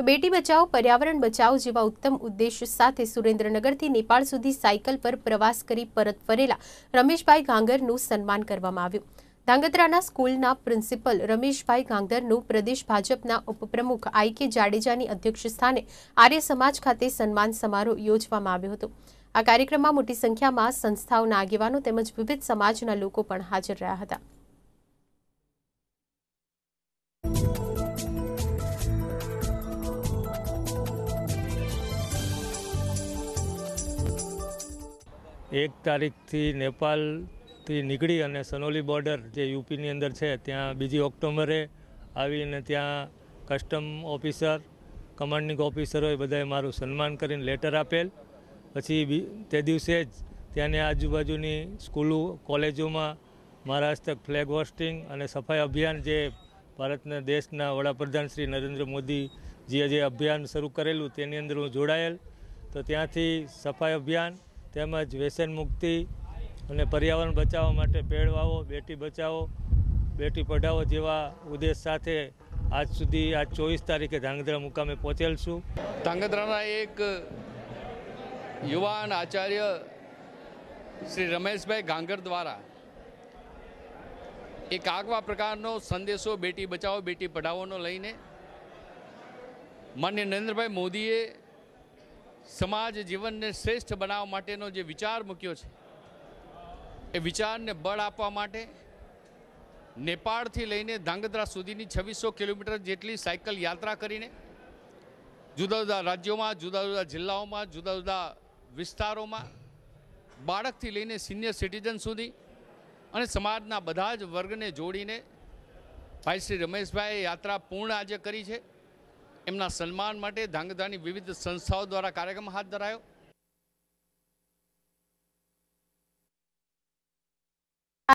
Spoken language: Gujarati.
તો બેટી બચાવ પર્યાવરણ બચાવ જેવા ઉત્તમ ઉદ્દેશ સાથે સુરેન્દ્રનગરથી નેપાળ સુધી સાયકલ પર પ્રવાસ કરી પરત ફરેલા રમેશભાઈ ગાંગરનું સન્માન કરવામાં આવ્યું ધાંગધ્રાના સ્કૂલના પ્રિન્સિપલ રમેશભાઈ ગાંગરનું પ્રદેશ ભાજપના ઉપપ્રમુખ આઈ કે જાડેજાની અધ્યક્ષસ્થાને આર્ય સમાજ ખાતે સન્માન સમારોહ યોજવામાં આવ્યો હતો આ કાર્યક્રમમાં મોટી સંખ્યામાં સંસ્થાઓના આગેવાનો તેમજ વિવિધ સમાજના લોકો પણ હાજર રહ્યા હતા એક તારીખથી નેપાલથી નીકળી અને સનોલી બોર્ડર જે યુપીની અંદર છે ત્યાં બીજી ઓક્ટોબરે આવીને ત્યાં કસ્ટમ ઓફિસર કમાન્ડિંગ ઓફિસરોએ બધાએ મારું સન્માન કરીને લેટર આપેલ પછી તે દિવસે જ ત્યાંની આજુબાજુની સ્કૂલો કોલેજોમાં મારા હસ્તક ફ્લેગ હોસ્ટિંગ અને સફાઈ અભિયાન જે ભારતના દેશના વડાપ્રધાન શ્રી નરેન્દ્ર મોદીજીએ જે અભિયાન શરૂ કરેલું તેની અંદર હું જોડાયેલ તો ત્યાંથી સફાઈ અભિયાન તેમજ વ્યસન મુક્તિ અને પર્યાવરણ બચાવવા માટે પેડ વાવો બેટી બચાવો બેટી પઢાવો જેવા ઉદ્દેશ સાથે આજ સુધી આ ચોવીસ તારીખે ધાંગધ્રા મુકામે પહોંચેલ છું ધાંગધ્રાના એક યુવાન આચાર્ય શ્રી રમેશભાઈ ગાંગર દ્વારા એક આગવા પ્રકારનો સંદેશો બેટી બચાવો બેટી પઢાવોનો લઈને માન્ય નરેન્દ્રભાઈ મોદીએ સમાજ જીવનને શ્રેષ્ઠ બનાવવા માટેનો જે વિચાર મૂક્યો છે એ વિચારને બળ આપવા માટે નેપાળથી લઈને ધાંગધ્રા સુધીની છવ્વીસો કિલોમીટર જેટલી સાયકલ યાત્રા કરીને જુદા જુદા રાજ્યોમાં જુદા જુદા જિલ્લાઓમાં જુદા જુદા વિસ્તારોમાં બાળકથી લઈને સિનિયર સિટીઝન સુધી અને સમાજના બધા જ વર્ગને જોડીને ભાઈ શ્રી રમેશભાઈએ યાત્રા પૂર્ણ આજે કરી છે એમના સન્માન માટે ધાંગધાની વિવિધ સંસ્થાઓ દ્વારા કાર્યક્રમ હાથ ધરાયો